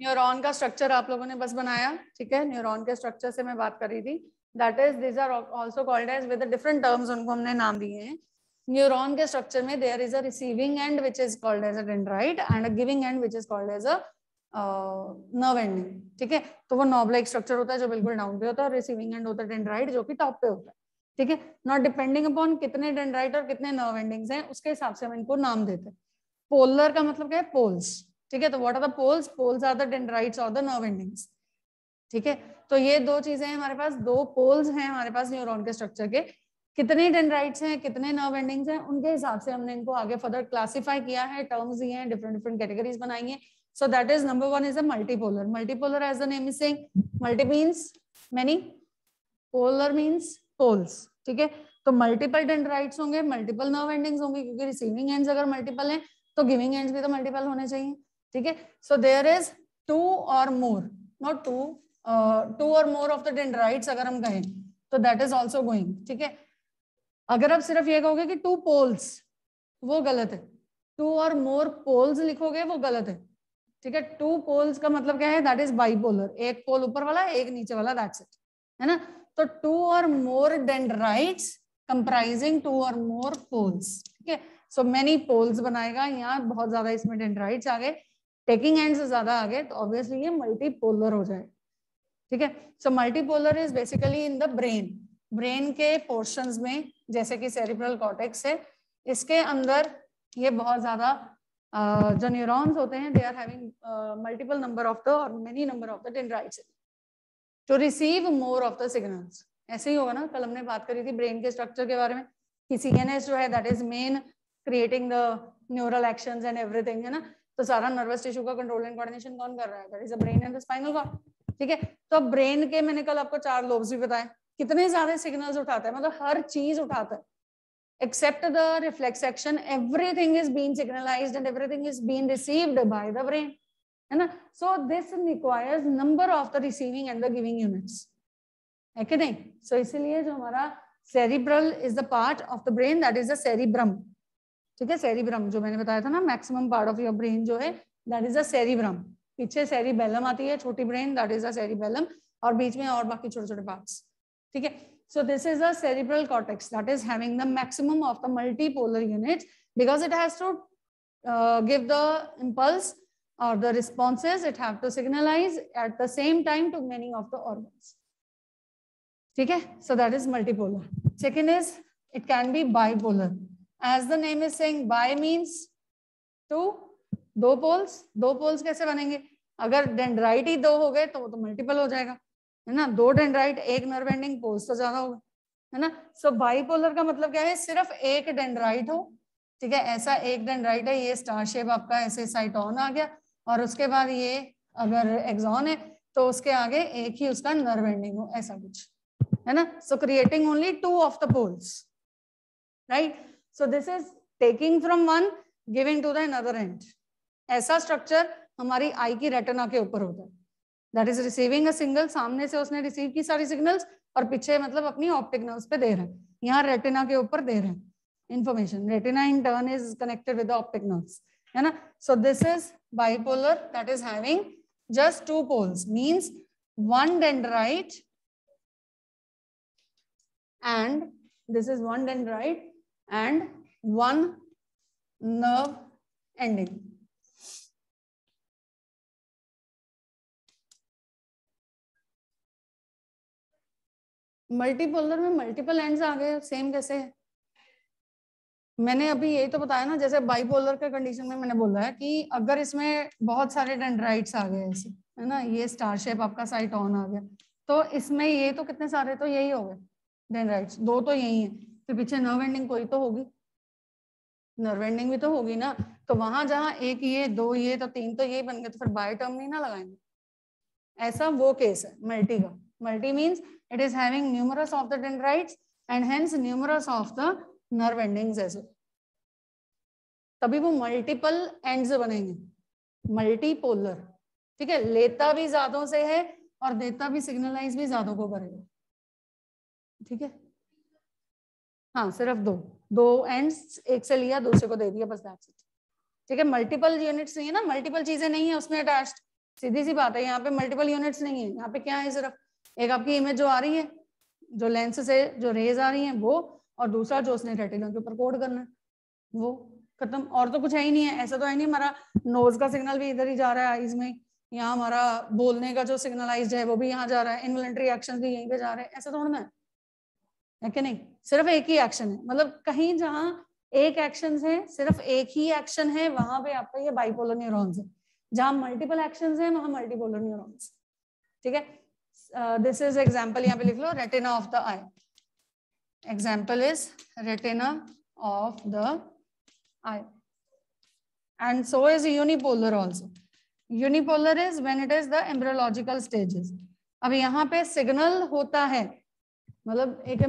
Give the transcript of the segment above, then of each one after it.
Neuron का structure आप लोगों ने बस बनाया ठीक है न्यूरॉन के स्ट्रक्चर से मैं बात कर रही थी that is these are also called as with different terms उनको हमने नाम दिए हैं न्यूरोन के स्ट्रक्चर में there is a receiving end which is called as a dendrite and a giving end which is called as a nerve ending ठीक है तो वो नॉब लाइक स्ट्रक्चर होता है जो बिल्कुल डाउन पे होता है और रिसीविंग एंड होता है डेंड्राइट जो कि टॉप पे होता है ठीक है नॉट डिपेंडिंग अपॉन कितने डेंड्राइट और कितने नर्व एंडिंग्स हैं उसके हिसाब से हम इनको नाम देते हैं पोलर का मतलब क्या है पोल्स ठीक है तो what are the poles poles are the dendrites और द नर्व एंडिंग्स ठीक है तो ये दो चीजें हैं हमारे पास दो पोल्स हैं हमारे पास न्यूरोन के स्ट्रक्चर के कितने डेंड्राइट्स हैं कितने नर्व एंडिंग्स हैं उनके हिसाब से हमने इनको आगे फर्दर क्लासिफाई किया है टर्म्स दिए हैं डिफरेंट डिफरेंट कैटेगरीज बनाई है so that is number one is a multipolar multipolar as the name is saying means means many polar means ठीक है तो मल्टीपल डेंड्राइट्स होंगे मल्टीपल नर्व एंडिंग्स होंगे क्योंकि रिसीविंग एंड्स अगर मल्टीपल हैं तो गिविंग एंड्स भी तो मल्टीपल होने चाहिए ठीक है सो देयर इज टू और मोर नॉट टू टू और मोर ऑफ द डेंड्राइट्स अगर हम कहें तो दैट इज ऑल्सो गोइंग ठीक है अगर आप सिर्फ ये कहोगे कि टू पोल्स वो गलत है टू और मोर पोल्स लिखोगे वो गलत है ठीक है टू पोल्स का मतलब क्या है दैट इज बाईपोलर एक पोल ऊपर वाला एक नीचे वाला दैट्स इट है ना तो टू और मोर डेंड्राइट्स कंप्राइजिंग टू और मोर पोल्स ठीक है सो मेनी पोल्स बनाएगा यहाँ बहुत ज्यादा इसमें डेंड्राइट्स आ गए टेकिंग एंड से ज्यादा आ गए तो ऑब्वियसली ये मल्टीपोलर हो जाए ठीक है so multipolar is basically in the brain brain के पोर्शन में जैसे कि सेरिब्रल कॉटेक्स है इसके अंदर ये बहुत ज्यादा जो न्यूरॉन्स होते हैं they are having multiple number of the और many number of the dendrites to receive more of the signals ऐसे ही होगा ना कल हमने बात करी थी ब्रेन के स्ट्रक्चर के बारे में कि सी जो है that is main creating the neural action and everything है ना तो सारा नर्वस टिश्यू का कंट्रोल एंड कोऑर्डिनेशन कौन कर रहा है ब्रेन एंड स्पाइनल ठीक है तो अब ब्रेन के मैंने कल आपको चार लोब्स भी बताए कितने ज्यादा सिग्नल्स उठाता है मतलब हर चीज उठाता है except the reflex action everything is been signalise and everything is been received by the brain है ना so this requires number of the receiving and the giving units है कि नहीं सो इसीलिए जो हमारा cerebral is the part of the brain that is the cerebrum ठीक है सेरिब्रम जो मैंने बताया था ना maximum part of your brain जो है दैट इज अ सेरिब्रम पीछे सेरिबेलम आती है छोटी brain that is a cerebellum और बीच में और बाकी छोटे छोटे पार्ट ठीक है so this is a cerebral cortex that is having the maximum of the multipolar unit because it has to give the impulse और the responses it have to signalise at the same time to many of the organ ठीक है so that is multipolar second is it can be bipolar as the name is saying bi means two दो poles दो poles कैसे बनेंगे अगर dendrite ही दो हो गए तो वो तो मल्टीपल हो जाएगा है ना दो डेंड्राइट एक नर्व एंडिंग पोल्स तो ज्यादा होगा है ना सो so, बाईपोलर का मतलब क्या है सिर्फ एक डेंड्राइट हो ठीक है ऐसा एक डेंड्राइट है ये स्टार शेप आपका ऐसे साइटोन आ गया और उसके बाद ये अगर एग्जॉन है तो उसके आगे एक ही उसका नर्व एंडिंग हो ऐसा कुछ है ना so creating only two of the poles right so this is taking from one giving to the another end ऐसा स्ट्रक्चर हमारी आई की रेटना के ऊपर होता है that is receiving a single सामने से उसने रिसीव की सारी सिग्नल्स और पीछे मतलब अपनी ऑप्टिक नर्व्स पे दे रहे हैं यहाँ रेटिना के ऊपर दे रहे हैं information retina in turn is connected with optic nerves है ना so this is bipolar that is having just two poles means one dendrite and this is one dendrite and one nerve ending. Multipolar में multiple ends आ गए same कैसे है मैंने अभी यही तो बताया ना जैसे बाइपोलर के कंडीशन में मैंने बोला है कि अगर इसमें बहुत सारे डेंड्राइट्स आ गए ऐसे है ना ये स्टार शेप आपका साइट ऑन आ गया तो इसमें ये तो कितने सारे तो यही हो गए डेंड्राइट्स दो तो यही है तो पीछे नर्व एंडिंग कोई तो होगी नर्व एंडिंग भी तो होगी ना तो वहां जहां एक ये दो ये तो तीन तो ये बन गए तो फिर बाय टर्म नहीं ना लगाएंगे ऐसा वो केस है मल्टी का multi means it is having numerous of the dendrite and hence numerous of the nerve ending तभी वो मल्टीपल एंड बनेंगे मल्टीपोलर ठीक है लेता भी ज्यादा से है और देता भी सिग्नलाइज भी ज्यादा को करेगा ठीक है हाँ सिर्फ दो दो एंड्स एक से लिया दूसरे को दे दिया बस दैट्स इट ठीक है मल्टीपल यूनिट्स नहीं है ना मल्टीपल चीजें नहीं है उसमें अटैच सीधी सी बात है यहाँ पे मल्टीपल यूनिट्स नहीं है यहाँ पे क्या है सिर्फ एक आपकी इमेज जो आ रही है जो लेंस से जो रेज आ रही है वो और दूसरा जो उसने रेटिना के ऊपर कोड करना है वो खत्म और तो कुछ है ही नहीं है ऐसा तो है नहीं हमारा नोज का सिग्नल भी इधर ही जा रहा है आईज में यहाँ हमारा बोलने का जो सिग्नलाइज है वो भी यहाँ जा रहा है इनवलेंट्री एक्शन भी यहीं पे जा रहे हैं ऐसा थोड़ा ना है है कि नहीं सिर्फ एक ही एक्शन है मतलब कहीं जहां एक एक्शन है सिर्फ एक ही एक्शन है वहां पे आपका ये बाइपोलर न्यूरॉन्स है जहां मल्टीपल एक्शन है वहां मल्टीपोलर न्यूरॉन्स ठीक है दिस इज एग्जाम्पल यहाँ पे लिख लो retina of the eye example is retina of the eye and so is unipolar also unipolar is when it is the embryological stages अब यहाँ पे सिग्नल होता है मतलब एक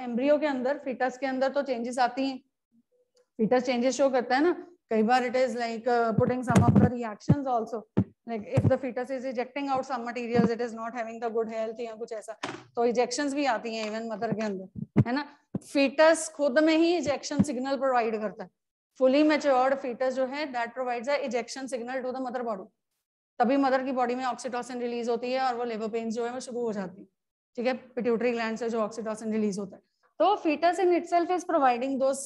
एम्ब्रियो के अंदर फिटस के अंदर तो चेंजेस आती हैं फिटस चेंजेस शो करता है ना कई बार it is like putting some of the reactions also like if the foetus is ejecting out some materials it is not having the good health या कुछ ऐसा तो इजेक्शंस भी आती हैं इवन मदर के अंदर है ना फीटस खुद में ही इजेक्शन सिग्नल प्रोवाइड करता है फुली मेच्योर्ड फीटस जो है that provides ejection signal to the mother body तभी मदर की बॉडी में ऑक्सीटोसिन रिलीज होती है और वो लेबर पेन जो है वो शुरू हो जाती है ठीक है पिट्यूटरी ग्लैंड से जो ऑक्सीटोसिन रिलीज होता है तो foetus in itself is providing those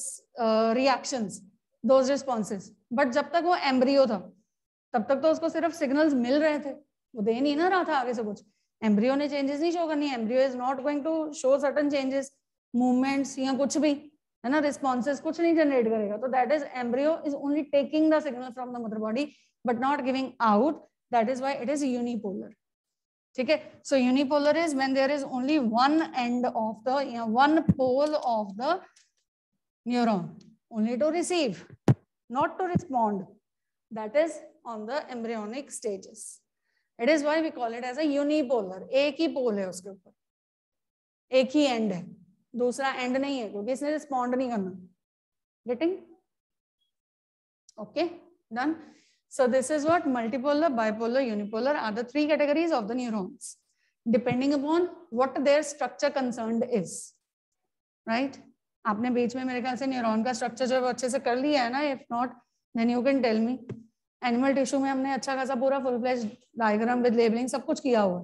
reactions those responses but जब तक वो एम्ब्रियो था तब तक तो उसको सिर्फ सिग्नल्स मिल रहे थे वो दे नहीं ना रहा था आगे से कुछ एम्ब्रियो ने चेंजेस नहीं शो करनी embryo is not going to show certain changes movements या कुछ भी है ना रिस्पॉन्सेज कुछ नहीं जनरेट करेगा तो that is embryo is only taking the signal from the mother body but not giving out that is why it is unipolar ठीक है so unipolar is when there is only one end of the one pole of the neuron only to receive not to respond that is on the embryonic stages it is why we call it as apolar एक ही पोल है उसके ऊपर एक ही and है दूसरा and नहीं है क्योंकि इसने रिस्पॉन्ड नहीं करना getting okay done So this is what multipolar, bipolar, unipolar are the three categories of the neurons, depending upon what their structure concerned is, right? आपने बीच में मेरे ख्याल से न्यूरॉन का स्ट्रक्चर जब अच्छे से कर लिया है ना if not then you can tell me animal tissue में हमने अच्छा खासा पूरा full fledge diagram with labelling सब कुछ किया हुआ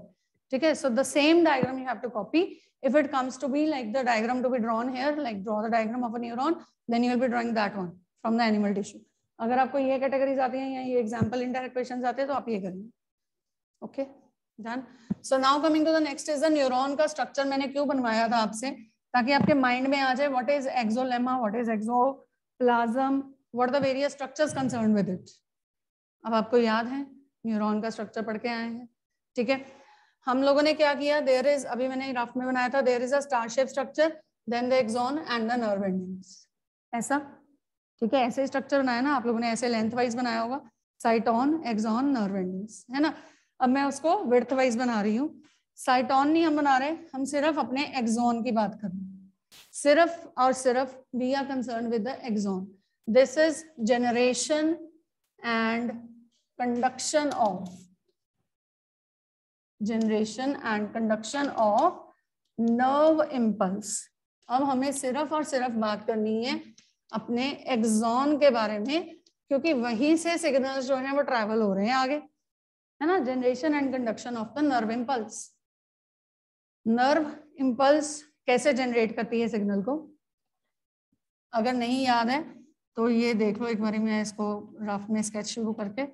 है if it comes to be like the diagram to be drawn here like draw the diagram of a neuron then you will be drawing that one from the animal tissue अगर आपको ये categories आती हैं या ये example indirect question आते हैं तो आप ये करेंगे okay done so now coming to the next is the neuron का स्ट्रक्चर मैंने क्यों बनवाया था आपसे ताकि आपके माइंड में आ जाए what is axolemma what is axoplasm what the various structure concern with it अब आपको याद है न्यूरोन का स्ट्रक्चर पढ़ के आए हैं ठीक है हम लोगों ने क्या किया देर इज अभी मैंने ग्राफ में बनाया था there is a star shape structure then the axon and the nerve endings ऐसा ठीक है ऐसे स्ट्रक्चर बनाया ना आप लोगों ने ऐसे लेंथ वाइज बनाया होगा साइटॉन एक्सॉन नर्व एंडिंग्स है ना अब मैं उसको विर्थ वाइज बना रही हूँ साइटॉन नहीं हम बना रहे हम सिर्फ अपने एक्सॉन की बात कर रहे हैं सिर्फ और सिर्फ we are concern with the axon this is generation and conduction of generation and conduction of nerve impulse अब हमें सिर्फ और सिर्फ बात करनी है अपने एग्जॉन के बारे में क्योंकि वहीं से सिग्नल्स जो है वो ट्रैवल हो रहे हैं आगे है ना generation and conduction of the nerve impulse nerve impulse कैसे जनरेट करती है सिग्नल को अगर नहीं याद है तो ये देख लो एक बार मैं इसको रफ में स्केच शुरू करके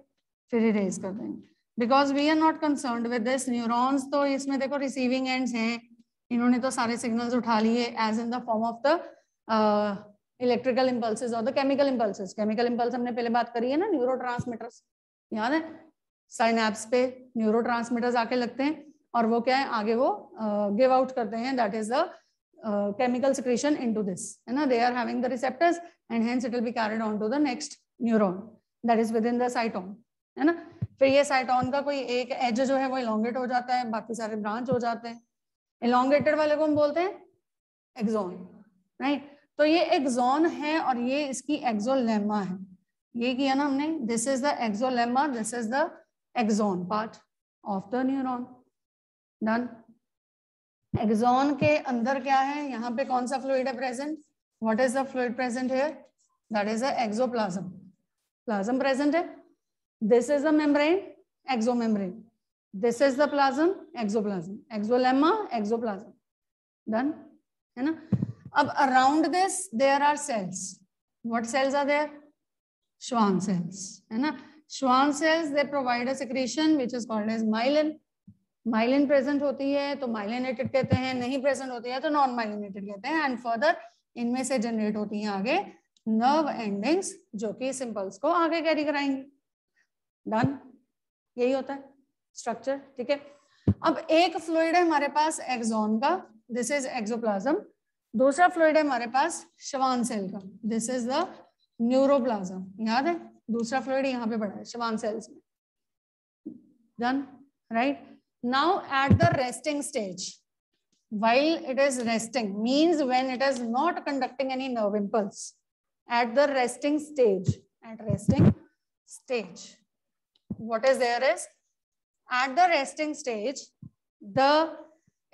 फिर इरेज कर देंगे because we are not concern with this neurons तो इसमें देखो रिसीविंग एंड्स हैं इन्होंने तो सारे सिग्नल्स उठा लिए as in the form of the electrical impulses और the chemical impulses chemical impulse हमने पहले बात करी है ना न्यूरो याद है साइनैप्स पे न्यूरो आके लगते हैं और वो क्या है आगे वो गिव uh, आउट करते हैं that is the chemical secretion into this है ना they are having the receptors and hence it will be carried on to the next neuron that is within the cyton है ना फिर ये साइटोन का कोई एक एज जो है वो इलांगेट हो जाता है बाकी सारे ब्रांच हो जाते हैं इलांगेटेड वाले को हम बोलते हैं एक्सोन राइट तो ये एक्सोन है और ये इसकी एक्सोलेमा है ये किया ना हमने this is the axolemma this is the axon part of the neuron done axon के अंदर क्या है यहाँ पे कौन सा फ्लूड है present what is the fluid present here that is the axoplasm plasm present है this is the membrane membrane this is the plasm axoplasm axolemma axoplasm done है ना अब around this there are cells what cells are there Schwann cells है ना Schwann cells they provide a secretion is called as myelin myelin present होती है तो myelinated कहते हैं नहीं प्रेजेंट होती है तो नॉन माइलिनेटेड कहते हैं एंड फर्दर इनमें से जनरेट होती है आगे नर्व एंडिंग्स जो कि सिंपल्स को आगे कैरी कराएंगे डन यही होता है स्ट्रक्चर ठीक है अब एक फ्लूइड है हमारे पास एक्सोन का दिस इज एक्सोप्लाजम दूसरा फ्लूड है हमारे पास शवान सेल का दिस इज द न्यूरोप्लाज्म याद है दूसरा फ्लूड यहाँ पे बड़ा है शवान सेल्स में done right now at the resting stage while it is resting means when it is not conducting any nerve impulse at the resting stage at resting stage what is there is at the resting stage the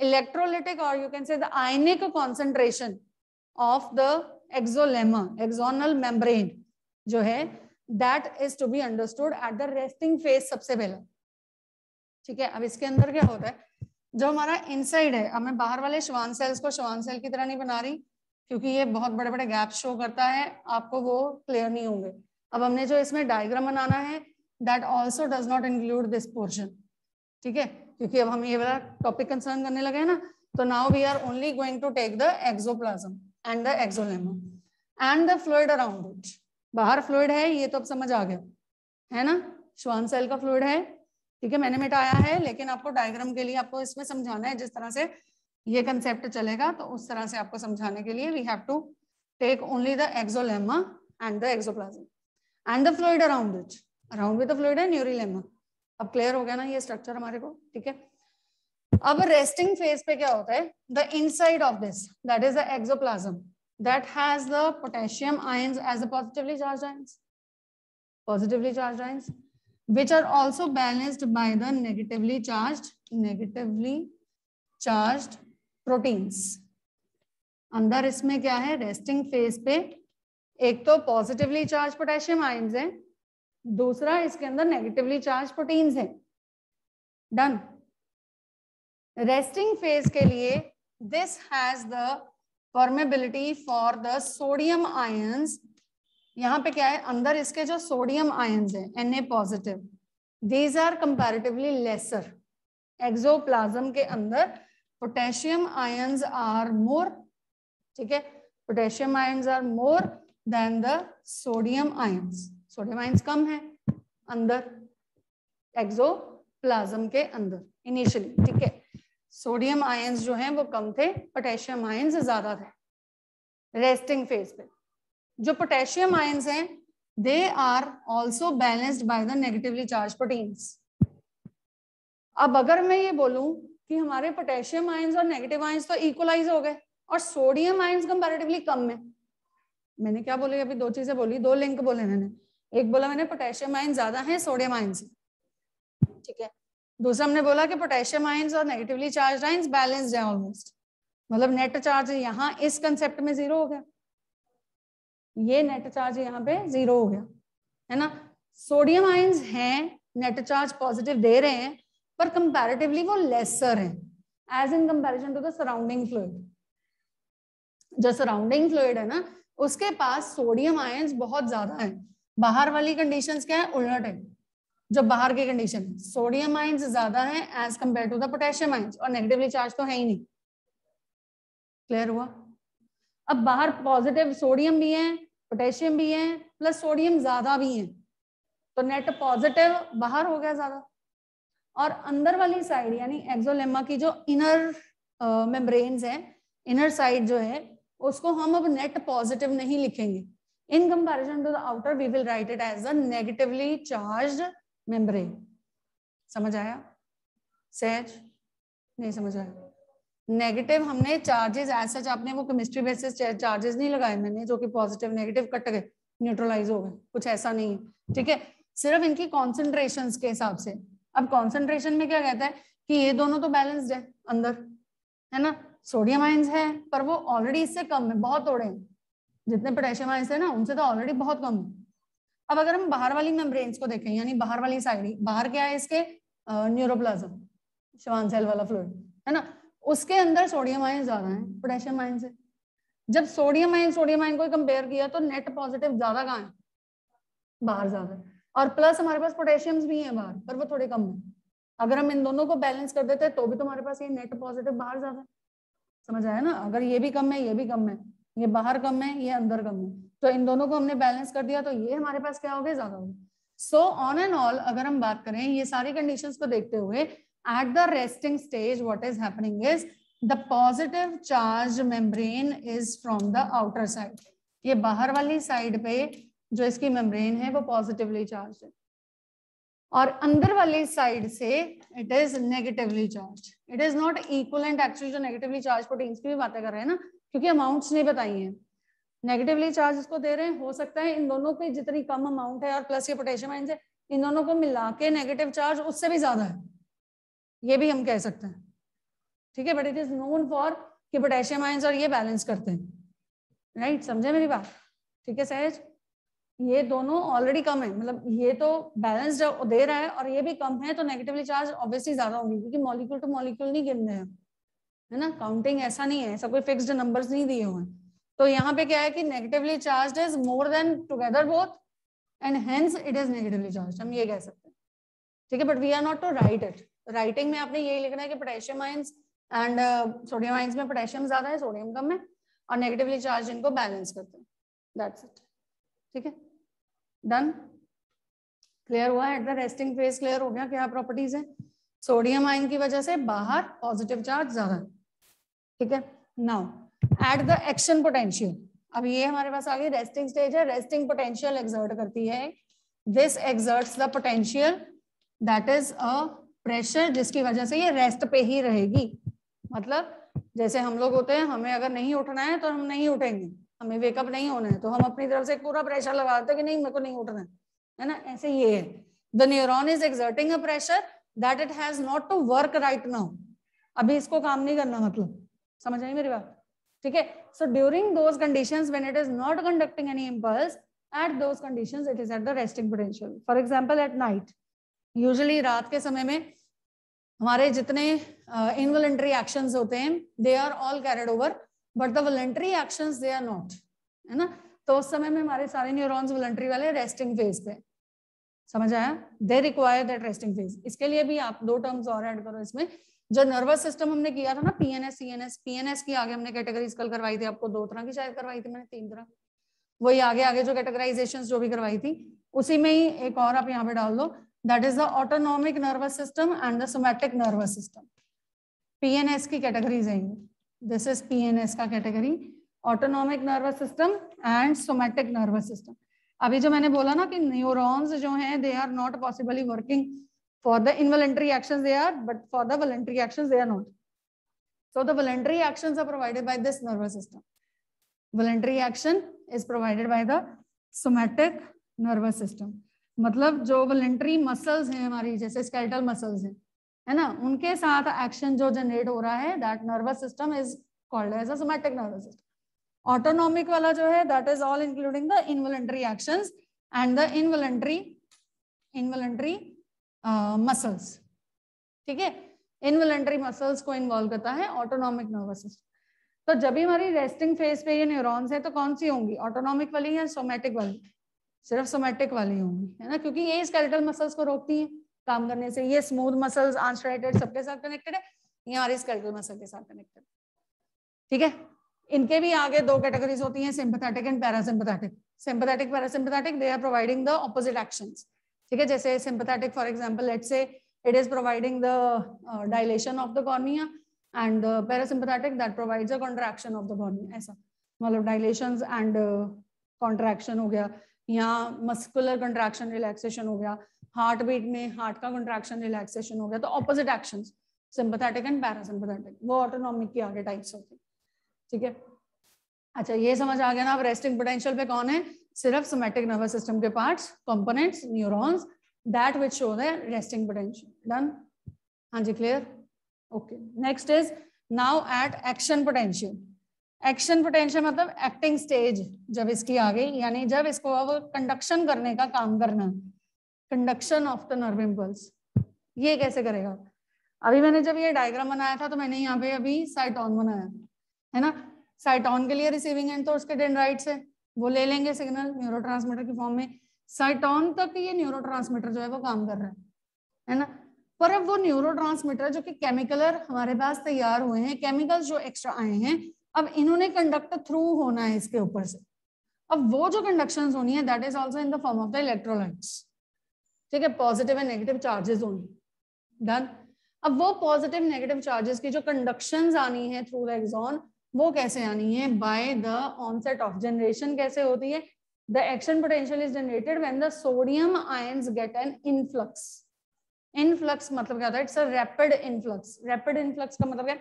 electrolytic or you can say the ionic concentration of the exolemma, axonal membrane, जो है that is to be understood at the resting phase सबसे पहला ठीक है अब इसके अंदर क्या होता है जो हमारा इनसाइड है अब मैं बाहर वाले श्वान सेल्स को श्वान सेल की तरह नहीं बना रही क्योंकि ये बहुत बड़े बड़े गैप शो करता है आपको वो क्लियर नहीं होंगे अब हमने जो इसमें डायग्राम बनाना है that also does not include this portion ठीक है क्योंकि अब हम ये वाला टॉपिक कंसर्न करने लगे ना तो now we are only going to take the axoplasm and the axolemma and the fluid around it बाहर फ्लूड है ये तो अब समझ आ गया है ना श्वान सेल का फ्लूड है ठीक है मैंने मिटाया है लेकिन आपको डायग्राम के लिए आपको इसमें समझाना है जिस तरह से ये कंसेप्ट चलेगा तो उस तरह से आपको समझाने के लिए we have to take only the axolemma and the axoplasm and the fluid around it around with the fluid है न्यूरिलेमा अब क्लियर हो गया ना ये स्ट्रक्चर हमारे को ठीक है अब रेस्टिंग फेज पे क्या होता है the inside of this that is the axoplasm that has the potassium ions as a positively charge ion positively charge ion which are also balanced by the negatively charge negatively charge proteins अंदर इसमें क्या है resting phase पे एक तो positively charge potassium ions हैं दूसरा इसके अंदर नेगेटिवली चार्ज प्रोटीन्स हैं डन रेस्टिंग फेज के लिए this has the permeability for the sodium ion यहाँ पे क्या है अंदर इसके जो सोडियम आयन्स हैं N A positive these are comparatively lesser axoplasm के अंदर पोटेशियम आयन्स आर मोर ठीक है potassium ions are more than the sodium ions sodium ions कम है अंदर एक्सो प्लाज्म के अंदर इनिशियली ठीक है सोडियम आयंस जो हैं वो कम थे पोटेशियम आयंस ज्यादा थे रेस्टिंग फेज पे जो पोटेशियम आयंस हैं they are also balanced by the negatively charge proteins अब अगर मैं ये बोलूं कि हमारे पोटेशियम आयंस और नेगेटिव आयंस तो इक्वलाइज हो गए और सोडियम आयंस कंपेरेटिवली कम है मैंने क्या बोली अभी दो चीजें बोली दो लिंक बोले मैंने एक बोला मैंने पोटेशियम आइन ज्यादा है सोडियम आइन से ठीक है दूसरा हमने बोला कि पोटेशियम आइन और नेगेटिवली चार्ज आइन बैलेंस्ड है ऑलमोस्ट मतलब नेट चार्ज यहाँ इस कंसेप्ट में जीरो हो गया ये नेट चार्ज यहाँ पे जीरो हो गया है ना सोडियम आइन्स हैं नेट चार्ज पॉजिटिव दे रहे हैं पर कंपैरेटिवली वो लेसर हैं as in comparison to the surrounding fluid जो सराउंडिंग फ्लूड है ना उसके पास सोडियम आयन्स बहुत ज्यादा है बाहर वाली कंडीशन क्या है उलट है जो बाहर की कंडीशन सोडियम आइंस ज्यादा है as compare to the potassium ions और नेगेटिवली चार्ज तो है ही नहीं क्लियर हुआ अब बाहर पॉजिटिव सोडियम भी है पोटेशियम भी है प्लस सोडियम ज्यादा भी है तो नेट पॉजिटिव बाहर हो गया ज्यादा और अंदर वाली साइड यानी एक्सोलेमा की जो इनर मेम्ब्रेन्स है इनर साइड जो है उसको हम अब नेट पॉजिटिव नहीं लिखेंगे in comparison to the outer we will write it as a negatively charged membrane समझ आया सहज नहीं समझ आया नेगेटिव हमने चार्जेस एज सच आपने वो केमिस्ट्री बेसिस चार्जेस नहीं लगाए मैंने जो कि पॉजिटिव नेगेटिव कट गए न्यूट्रलाइज हो गए कुछ ऐसा नहीं है ठीक है सिर्फ इनकी कॉन्सेंट्रेशन के हिसाब से अब कॉन्सेंट्रेशन में क्या कहता है कि ये दोनों तो बैलेंस्ड है अंदर है ना सोडियम आइंस है पर वो ऑलरेडी इससे कम है बहुत थोड़े हैं जितने पोटेशियम आइंस है ना उनसे तो ऑलरेडी बहुत कम है अब अगर हम बाहर वाली मेम्ब्रेन्स को देखें यानी बाहर वाली साइड बाहर क्या है इसके न्यूरोप्लाज्म श्वान सेल वाला फ्लूड है ना उसके अंदर सोडियम आयन ज्यादा है पोटेशियम आयन से जब सोडियम आयन सोडियम आयन को कंपेयर किया तो नेट पॉजिटिव ज्यादा कहाँ है बाहर ज्यादा और प्लस हमारे पास पोटेशियम भी है बाहर पर वो थोड़े कम है अगर हम इन दोनों को बैलेंस कर देते हैं तो भी तुम्हारे तो पास ये नेट पॉजिटिव बाहर ज्यादा समझ आया ना अगर ये भी कम है ये भी कम है ये बाहर कम है ये अंदर कम है तो इन दोनों को हमने बैलेंस कर दिया तो ये हमारे पास क्या हो गया ज्यादा हो गए सो ऑन एंड ऑल अगर हम बात करें ये सारी कंडीशंस को देखते हुए at the resting stage what is happening is the positive charge membrane is from the outer side ये बाहर वाली साइड पे जो इसकी मेम्ब्रेन है वो पॉजिटिवली चार्ज है और अंदर वाली साइड से it is negatively charge it is not equal and actually जो नेगेटिवली चार्ज प्रोटीन की भी बातें कर रहे हैं ना क्योंकि अमाउंट्स नहीं बताई हैं नेगेटिवली चार्ज इसको दे रहे हैं हो सकता है इन दोनों की जितनी कम अमाउंट है और प्लस ये पोटेशियम आइन है इन दोनों को मिला के नेगेटिव चार्ज उससे भी ज्यादा है ये भी हम कह सकते हैं ठीक है but it is known for कि पोटेशियम आइंस और ये बैलेंस करते हैं राइट समझे मेरी बात ठीक है सहज ये दोनों ऑलरेडी कम है मतलब ये तो बैलेंस दे रहा है और ये भी कम है तो नेगेटिवली चार्ज ऑब्वियसली ज्यादा होगी क्योंकि मॉलिक्यूल टू मॉलिक्यूल नहीं गिन रहे हैं है ना काउंटिंग ऐसा नहीं है सब कोई नंबर नहीं दिए हुए तो यहाँ पे क्या है कि negatively charge is more than together both and hence it is negatively charge हम ये कह सकते हैं ठीक है but we are not to write it writing में आपने यही लिखना है कि potassium ions and sodium ions में पोटेशियम ज्यादा है सोडियम कम है और नेगेटिवली चार्ज इनको बैलेंस करते हैं दैट्स इट ठीक है डन क्लियर हुआ at the resting phase clear हो गया क्या प्रॉपर्टीज है सोडियम आइन की वजह से बाहर पॉजिटिव चार्ज ज्यादा है ठीक है now at the action potential अब ये हमारे पास आ गई रेस्टिंग स्टेज है रेस्टिंग पोटेंशियल एक्सर्ट करती है this exerts the potential that is a pressure जिसकी वजह से ये रेस्ट पे ही रहेगी मतलब जैसे हम लोग होते हैं हमें अगर नहीं उठना है तो हम नहीं उठेंगे हमें वेकअप नहीं होना है तो हम अपनी तरफ से पूरा प्रेशर लगा देते कि नहीं मेरे को नहीं उठना है है ना ऐसे ये है the neuron is exerting a pressure that it has not to work right now अभी इसको काम नहीं करना मतलब समझ आई मेरी बात ठीक है so during those condition when it is not conducting any impulse at those condition it is at the resting potential for example at night usually रात के समय में हमारे जितने इनवॉलेंट्री uh, एक्शन होते हैं they are all carried over but the voluntary actions they are not है ना तो उस समय में हमारे सारे न्यूरोन्स वॉलेंट्री वाले रेस्टिंग फेज पे समझ आया they require that resting phase इसके लिए भी आप दो टर्म्स और ऐड करो इसमें जो नर्वस सिस्टम हमने किया था ना पीएनएस सीएनएस पीएनएस की आगे हमने कैटेगरीज कल करवाई थी आपको दो तरह की शायद करवाई थी मैंने तीन तरह वही आगे आगे जो कैटेगराइजेशन जो भी करवाई थी उसी में ही एक और आप यहाँ पे डाल दो that is the autonomic nervous system and the somatic nervous system PNS की कैटेगरीज है दिस इज पीएनएस का category autonomic nervous system and somatic nervous system अभी जो मैंने बोला ना कि न्यूरॉन्स जो हैं they are not possibly working for the involuntary action they are but for the voluntary action they are not so the voluntary action are provided by this nervous system वलेंट्री action is provided by the somatic nervous system मतलब जो वलेंट्री muscles हैं हमारी जैसे skeletal muscles हैं है ना उनके साथ एक्शन जो जनरेट हो रहा है that nervous system is called as a somatic nervous system autonomic वाला जो है that is all including the involuntary action and the involuntary involuntary muscles ठीक है इनवलेंट्री मसल्स को इन्वॉल्व करता है ऑटोनॉमिक नर्वस सिस्टम तो जब भी हमारी रेस्टिंग फेज पे ये न्यूरॉन्स है तो कौन सी होंगी ऑटोनॉमिक वाली या सोमेटिक वाली सिर्फ सोमेटिक वाली होंगी है ना क्योंकि ये स्केलेटल मसल्स को रोकती है काम करने से ये स्मूथ मसल्स आंसरेटेड सबके साथ कनेक्टेड है ये हमारे स्केलेटल मसल के साथ कनेक्टेड ठीक है इनके भी आगे दो कैटेगरीज होती हैं sympathetic and parasympathetic sympathetic parasympathetic they are providing the opposite action ठीक है जैसे sympathetic for example let say it is providing the dilation of the cornea and parasympathetic that provides a contraction of the cornea ऐसा मतलब dilation and contraction हो गया या muscular contraction relaxation हो गया हार्ट बीट में हार्ट का contraction relaxation हो गया तो opposite action sympathetic and parasympathetic वो ऑटोनॉमिक के आगे टाइप्स होते हैं ठीक है अच्छा ये समझ आ गया ना अब रेस्टिंग पोटेंशियल पे कौन है सिर्फ सोमेटिक नर्वस सिस्टम के parts components neurons that which show the resting potential done हाँ जी clear okay next is now at action potential action potential मतलब एक्टिंग स्टेज जब इसकी आ गई यानी जब इसको अब कंडक्शन करने का काम करना conduction of the nerve impulse ये कैसे करेगा अभी मैंने जब ये डायग्राम बनाया था तो मैंने यहाँ पे अभी ऑन बनाया है ना साइटॉन के लिए रिसीविंग एंड तो उसके डेंड्राइट्स है वो ले लेंगे सिग्नल ट्रांसमीटर के फॉर्म में साइटॉन तक ये न्यूरोट्रांसमीटर जो है वो काम कर रहा है है ना पर अब वो न्यूरोट्रांसमीटर जो कि केमिकलर हमारे पास तैयार हुए हैं केमिकल्स जो एक्स्ट्रा आए हैं अब इन्होंने कंडक्ट थ्रू होना है इसके ऊपर से अब वो जो कंडक्शन होनी है that is also in the form of the electrolyte ठीक है पॉजिटिव एंड नेगेटिव चार्जेस होंगे डन अब वो पॉजिटिव नेगेटिव चार्जेस की जो कंडक्शन आनी है थ्रू द एग्जॉन वो कैसे आनी है by the onset of generation कैसे होती है the action potential is generated when the sodium ions get an influx influx मतलब क्या होता है it's a rapid influx rapid influx का मतलब क्या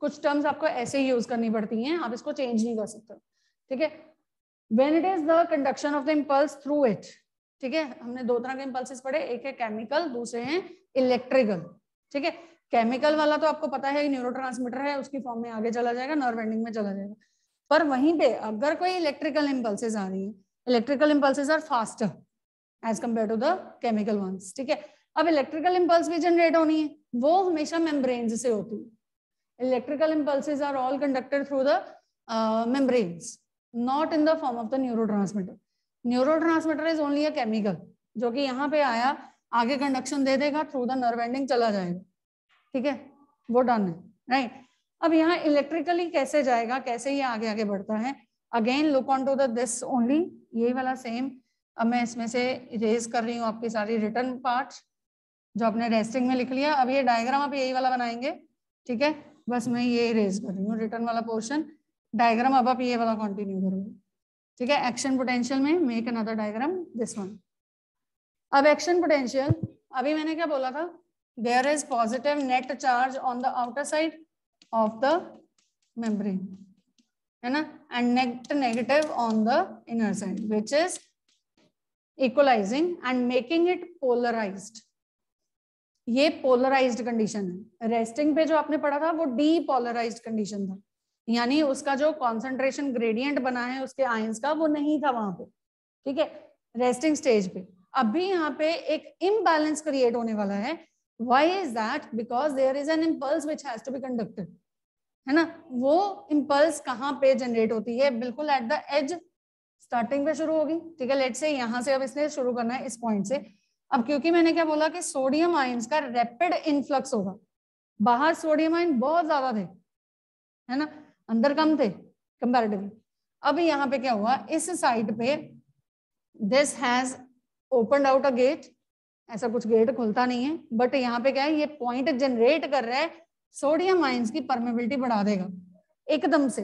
कुछ टर्म्स आपको ऐसे ही यूज करनी पड़ती हैं आप इसको चेंज नहीं कर सकते ठीक है when it is the conduction of the impulse through it ठीक है हमने दो तरह के इम्पल्सिस पढ़े एक है केमिकल दूसरे हैं इलेक्ट्रिकल ठीक है केमिकल वाला तो आपको पता है न्यूरो ट्रांसमीटर है उसकी फॉर्म में आगे चला जाएगा नर्व एंडिंग में चला जाएगा पर वहीं पे अगर कोई इलेक्ट्रिकल इम्पल्सेज आ रही है electrical impulses are faster as compare to the chemical ones ठीक है अब इलेक्ट्रिकल इम्पल्स भी जनरेट होनी है वो हमेशा मेम्ब्रेन से होती है electrical impulses are all conducted through the membrane not in the form of the neurotransmitter is only a chemical जो कि यहाँ पे आया आगे कंडक्शन दे देगा थ्रू द नर्व एंडिंग चला जाएगा ठीक है वो डन है राइट अब यहाँ इलेक्ट्रिकली कैसे जाएगा कैसे ये आगे आगे बढ़ता है again look on to this only यही वाला सेम अब मैं इसमें से रेज कर रही हूँ आपकी सारी रिटर्न पार्ट जो आपने रेस्टिंग में लिख लिया अब ये डायग्राम आप यही वाला बनाएंगे ठीक है बस मैं ये रेज कर रही हूँ रिटर्न वाला पोर्शन डायग्राम अब आप ये वाला कंटिन्यू करोगे ठीक है एक्शन पोटेंशियल में make another diagram this one अब एक्शन पोटेंशियल अभी मैंने क्या बोला था there is positive net charge on the outer side of the membrane hai na and net negative on the inner side which is equalizing and making it polarized ये polarised condition है resting पे जो आपने पढ़ा था वो depolarised condition था यानी उसका जो कॉन्सेंट्रेशन ग्रेडियंट बना है उसके आयंस का वो नहीं था वहां पे ठीक है रेस्टिंग स्टेज पे अभी यहाँ पे एक इम्बैलेंस क्रिएट होने वाला है why is that because there is an impulse which has to be conducted है ना वो इम्पल्स कहाँ पे जनरेट होती है बिल्कुल एट द एज स्टार्टिंग पे शुरू होगी ठीक है लेट से यहां से अब इसने शुरू करना है इस पॉइंट से अब क्योंकि मैंने क्या बोला कि सोडियम आयन्स का रैपिड इन्फ्लक्स होगा बाहर सोडियम आयन बहुत ज्यादा थे है ना अंदर कम थे कंपेरेटिवली अब यहाँ पे क्या हुआ इस साइड पे this has open out a gate ऐसा कुछ गेट खुलता नहीं है बट यहाँ पे क्या है ये पॉइंट जनरेट कर रहा है सोडियम आइंस की परमेबिलिटी बढ़ा देगा एकदम से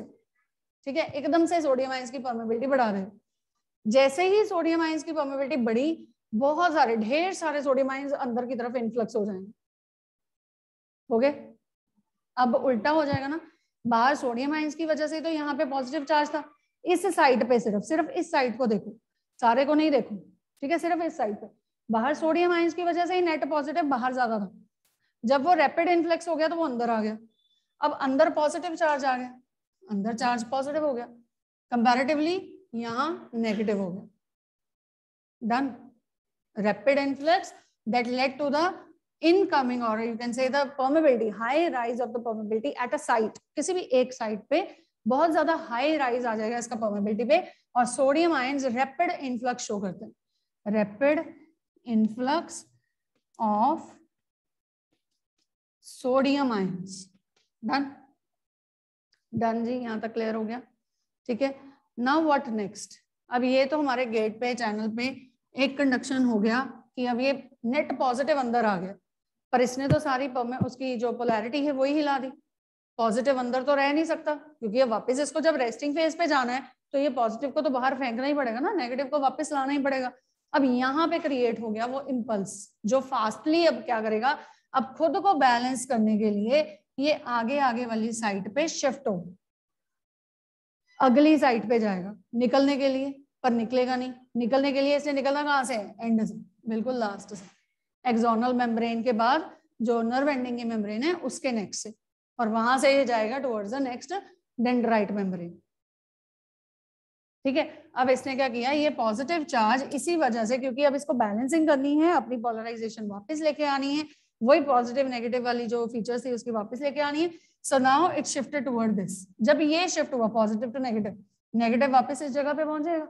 ठीक है एकदम से सोडियम आइंस की परमेबिलिटी बढ़ा देगा जैसे ही सोडियम आइंस की परमेबिलिटी बढ़ी बहुत सारे ढेर सारे सोडियम आइंस अंदर की तरफ इन्फ्लक्स हो जाएंगे हो गए अब उल्टा हो जाएगा ना बाहर सोडियम आइंस की वजह से तो यहाँ पे पॉजिटिव चार्ज था इस साइड पे सिर्फ सिर्फ इस साइड को देखो सारे को नहीं देखो ठीक है सिर्फ इस साइड पे बाहर सोडियम आइंस की वजह से ही नेट पॉजिटिव बाहर ज्यादा था जब वो रैपिड इन्फ्लेक्स हो गया तो वो अंदर आ गया अब अंदर पॉजिटिव चार्ज आ गया अंदर चार्ज पॉजिटिव हो गया कंपेरेटिवली यहां नेगेटिव हो गया done rapid influx that led to the incoming और you can say the permeability high rise of the permeability at a site किसी भी एक साइट पे बहुत ज्यादा हाई राइज आ जाएगा इसका permeability पे और sodium ion rapid influx show करते हैं rapid influx of sodium ions done done जी यहाँ तक क्लियर हो गया ठीक है नाउ व्हाट नेक्स्ट अब ये तो हमारे गेट पे चैनल पे एक कंडक्शन हो गया कि अब ये नेट पॉजिटिव अंदर आ गया पर इसने तो सारी उसकी जो पोलैरिटी है वही हिला दी पॉजिटिव अंदर तो रह नहीं सकता क्योंकि ये वापस इसको जब रेस्टिंग फेज पे जाना है तो ये पॉजिटिव को तो बाहर फेंकना ही पड़ेगा ना नेगेटिव को वापस लाना ही पड़ेगा अब यहाँ पे क्रिएट हो गया वो इम्पल्स जो फास्टली अब क्या करेगा अब खुद को बैलेंस करने के लिए ये आगे आगे वाली साइड पे शिफ्ट होगा अगली साइड पे जाएगा निकलने के लिए पर निकलेगा नहीं निकलने के लिए इसे निकलना कहां से एंड से बिल्कुल लास्ट से एक्सोनल मेम्ब्रेन के बाद जो नर्व एंडिंग मेम्ब्रेन है उसके नेक्स्ट से और वहां से ये जाएगा towards the next dendrite membrane ठीक है अब इसने क्या किया ये पॉजिटिव चार्ज इसी वजह से क्योंकि अब इसको बैलेंसिंग करनी है अपनी पोलराइजेशन वापस लेके आनी है वही पॉजिटिव नेगेटिव वाली जो फीचर्स थी उसकी वापस लेके आनी है so now it shifted toward this जब ये शिफ्ट हुआ पॉजिटिव टू नेगेटिव नेगेटिव वापस इस जगह पे पहुंच जाएगा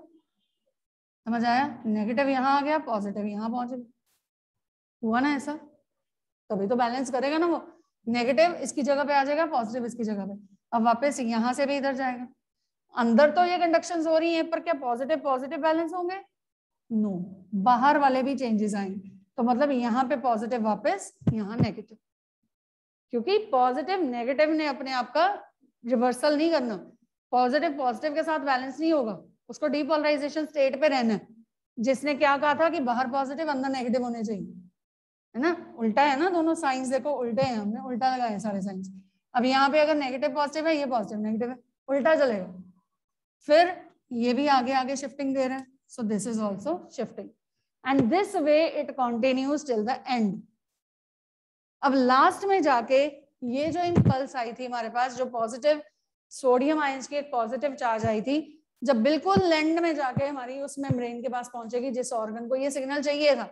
समझ आया नेगेटिव यहाँ आ गया पॉजिटिव यहाँ पहुंच गया हुआ ना ऐसा तभी तो बैलेंस करेगा ना वो नेगेटिव इसकी जगह पे आ जाएगा पॉजिटिव इसकी जगह पे अब वापस यहाँ से भी इधर जाएगा अंदर तो ये कंडक्शन हो रही है पर क्या पॉजिटिव पॉजिटिव बैलेंस होंगे नो no. बाहर वाले भी चेंजेस आएंगे तो मतलब यहाँ पे पॉजिटिव वापस यहाँ नेगेटिव क्योंकि पॉजिटिव नेगेटिव ने अपने आप का रिवर्सल नहीं करना पॉजिटिव पॉजिटिव के साथ बैलेंस नहीं होगा उसको डीपोलराइजेशन स्टेट पे रहना है जिसने क्या कहा था कि बाहर पॉजिटिव अंदर नेगेटिव होने चाहिए है ना उल्टा है ना दोनों साइंस देखो उल्टे हैं हमने उल्टा लगाया सारे साइंस अब यहाँ पे अगर नेगेटिव पॉजिटिव है ये पॉजिटिव नेगेटिव है उल्टा चलेगा फिर ये भी आगे आगे शिफ्टिंग दे रहे हैं so this is also shifting and this way it continues till the end अब लास्ट में जाके ये जो इम्पल्स आई थी हमारे पास जो पॉजिटिव सोडियम आयंस की एक पॉजिटिव चार्ज आई थी जब बिल्कुल लेंड में जाके हमारी उस मेम्ब्रेन के पास पहुंचेगी जिस ऑर्गन को ये सिग्नल चाहिए था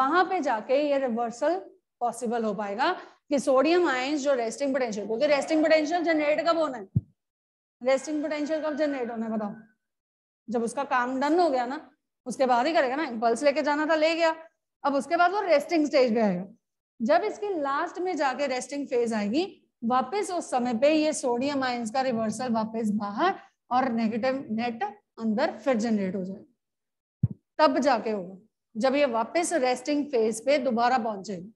वहां पे जाके ये रिवर्सल पॉसिबल हो पाएगा कि सोडियम आयंस जो रेस्टिंग पोटेंशियल क्योंकि रेस्टिंग पोटेंशियल जनरेट कब होना है रेस्टिंग पोटेंशियल कब जनरेट होना है बताओ जब उसका काम डन हो गया ना उसके बाद ही करेगा ना इम्पल्स लेके जाना था ले गया अब उसके बाद वो रेस्टिंग स्टेज पे आएगा जब इसकी लास्ट में जाके रेस्टिंग फेज आएगी वापस उस समय पे ये सोडियम आयंस का रिवर्सल वापस बाहर और नेगेटिव नेट अंदर फिर जनरेट हो जाएगा तब जाके होगा जब ये वापस रेस्टिंग फेज पे दोबारा पहुंचेगी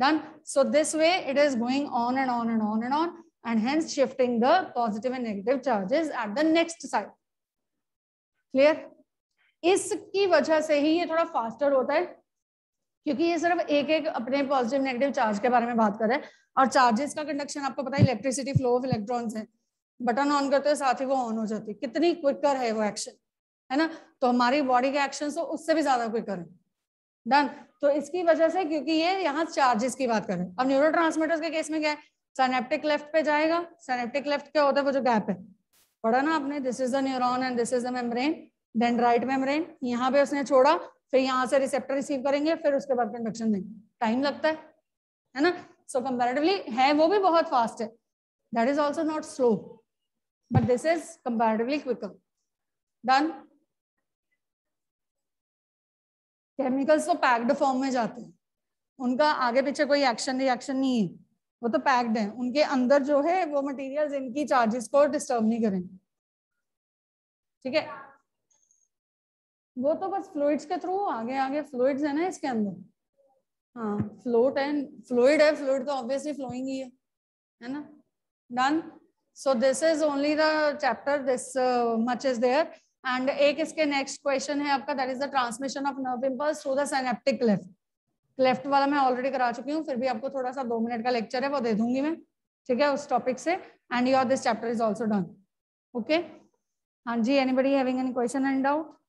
done so this way it is going on and on and on and on and hence shifting the positive and negative charges at the next side. Clear इसकी वजह से ही ये थोड़ा फास्टर होता है क्योंकि ये सिर्फ एक एक अपने पॉजिटिव नेगेटिव चार्ज के बारे में बात कर रहे हैं और चार्जेस का कंडक्शन आपको पता है इलेक्ट्रिसिटी फ्लो ऑफ इलेक्ट्रॉन्स है बटन ऑन करते साथ ही वो ऑन हो जाती है कितनी क्विकर है वो एक्शन है ना तो हमारी बॉडी के एक्शन तो उससे भी ज्यादा क्विकर है डन तो इसकी वजह से क्योंकि ये यहाँ चार्जेस की बात करें अब न्यूरो के केस में क्या है सनेप्टिक लेफ्ट पे जाएगा सनेप्टिक लेफ्ट क्या होता है वो जो गैप है पढ़ा ना आपने this is the neuron and this is the membrane then right membrane यहाँ पे उसने छोड़ा फिर यहाँ से रिसेप्टर रिसीव करेंगे फिर उसके बाद इंफेक्शन देंगे टाइम लगता है है ना सो so कंपेरेटिवली है वो भी बहुत फास्ट है that is also not slow but this is comparatively quicker done chemicals तो पैक्ड फॉर्म में जाते हैं उनका आगे पीछे कोई एक्शन रिएक्शन नहीं है वो तो पैक्ड हैं उनके अंदर जो है वो मटेरियल्स इनकी चार्जेस को डिस्टर्ब नहीं करेंगे ठीक है वो तो बस फ्लूड्स के थ्रू आगे आगे फ्लूड्स है ना इसके अंदर हाँ फ्लोट है फ्लूड है फ्लूड तो ऑब्वियसली फ्लोइंग ही है है ना done so this is only the chapter this much is there and एक इसके नेक्स्ट क्वेश्चन है आपका that is the transmission of nerve impulse through the synaptic left left वाला मैं ऑलरेडी करा चुकी हूँ फिर भी आपको थोड़ा सा दो मिनट का लेक्चर है वो दे दूंगी मैं ठीक है उस टॉपिक से and your this chapter is also done okay हाँ जी anybody having any question and doubt